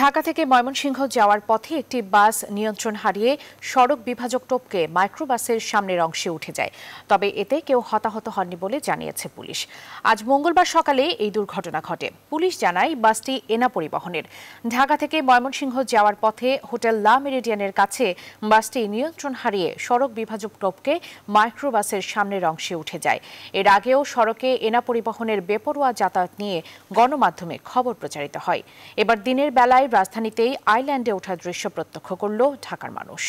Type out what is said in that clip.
ঢাকা থেকে ময়মনসিংহ যাওয়ার পথে একটি বাস নিয়ন্ত্রণ হারিয়ে সড়ক বিভাজক টপকে মাইক্রোবাসের সামনের অংশে উঠে যায় তবে এতে কেউ হতাহত হননি বলে জানিয়েছে পুলিশ আজ মঙ্গলবার সকালে এই দুর্ঘটনা ঘটে পুলিশ জানায় বাসটি এনা পরিবহনের ঢাকা থেকে ময়মনসিংহ যাওয়ার পথে হোটেল লা মেরিডিয়ানের কাছে বাসটি নিয়ন্ত্রণ হারিয়ে সড়ক বিভাজক টপকে মাইক্রোবাসের সামনের অংশে উঠে যায় এর আগেও সড়কে এনা পরিবহনের বেপরোয়া যাতায়াত নিয়ে গণমাধ্যমে খবর প্রচারিত হয় এবার দিনের বেলা বেলায় রাজধানীতেই আইল্যান্ডে ওঠার দৃশ্য প্রত্যক্ষ করল ঢাকার মানুষ